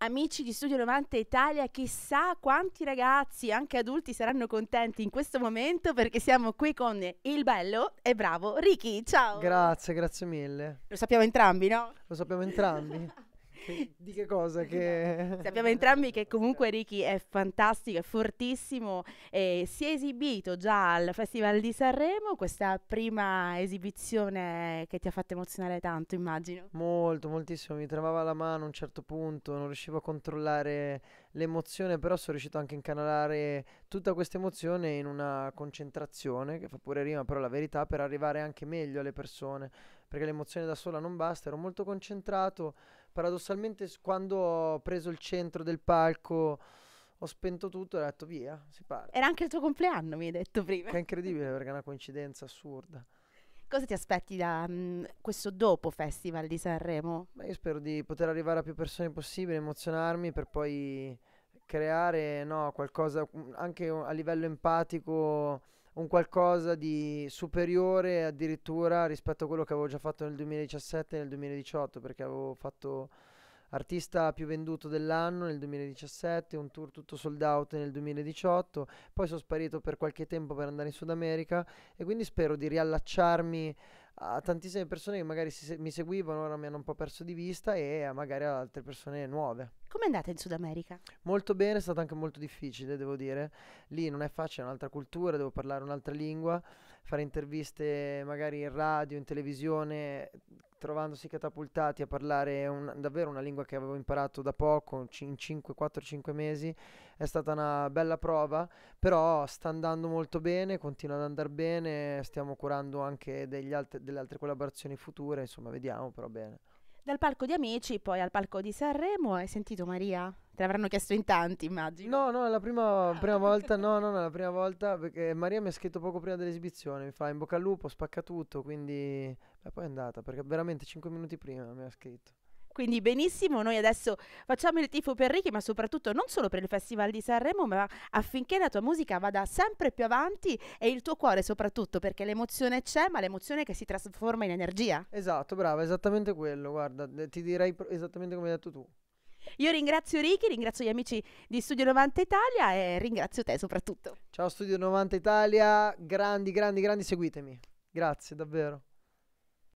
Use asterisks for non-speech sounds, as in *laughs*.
Amici di Studio 90 Italia, chissà quanti ragazzi, anche adulti, saranno contenti in questo momento perché siamo qui con il bello e bravo Ricky. Ciao! Grazie, grazie mille. Lo sappiamo entrambi, no? Lo sappiamo entrambi. *laughs* *laughs* di che cosa? Che... Sappiamo esatto. *laughs* entrambi che comunque Ricky è fantastico, è fortissimo, eh, si è esibito già al Festival di Sanremo, questa prima esibizione che ti ha fatto emozionare tanto, immagino. Molto, moltissimo, mi tremava la mano a un certo punto, non riuscivo a controllare l'emozione, però sono riuscito anche a incanalare tutta questa emozione in una concentrazione, che fa pure rima, però la verità, per arrivare anche meglio alle persone, perché l'emozione da sola non basta, ero molto concentrato paradossalmente quando ho preso il centro del palco ho spento tutto e ho detto via, si parte. Era anche il tuo compleanno, mi hai detto prima. Che è incredibile perché è una coincidenza assurda. Cosa ti aspetti da mh, mhmm, questo dopo festival di Sanremo? Beh, io spero di poter arrivare a più persone possibile, emozionarmi per poi creare no, qualcosa mhmm, anche a livello empatico un qualcosa di superiore addirittura rispetto a quello che avevo già fatto nel 2017 e nel 2018 perché avevo fatto artista più venduto dell'anno nel 2017, un tour tutto sold out nel 2018, poi sono sparito per qualche tempo per andare in Sud America e quindi spero di riallacciarmi a tantissime persone che magari si, mi seguivano, ora mi hanno un po' perso di vista e magari ad altre persone nuove. Come è andata in Sud America? Molto bene, è stato anche molto difficile, devo dire. Lì non è facile, è un'altra cultura, devo parlare un'altra lingua, fare interviste magari in radio, in televisione, trovandosi catapultati a parlare un, davvero una lingua che avevo imparato da poco, in 5 4-5 mesi, è stata una bella prova, però sta andando molto bene, continua ad andare bene, stiamo curando anche degli altri delle altre collaborazioni future, insomma, vediamo, però bene. Dal palco di Amici, poi al palco di Sanremo, hai sentito Maria? Te l'avranno chiesto in tanti, immagino. No, no, è la prima, ah, prima volta, no, no, no, la prima volta, perché Maria mi ha scritto poco prima dell'esibizione, mi fa in bocca al lupo, spacca tutto, quindi... Beh, poi è andata, perché veramente 5 minuti prima mi ha scritto quindi benissimo, noi adesso facciamo il tifo per Ricky, ma soprattutto non solo per il Festival di Sanremo, ma affinché la tua musica vada sempre più avanti e il tuo cuore soprattutto, perché l'emozione c'è, ma l'emozione che si trasforma in energia. Esatto, brava, esattamente quello, guarda, ti direi esattamente come hai detto tu. Io ringrazio Ricky, ringrazio gli amici di Studio 90 Italia e ringrazio te soprattutto. Ciao Studio 90 Italia, grandi, grandi, grandi, seguitemi. Grazie, davvero.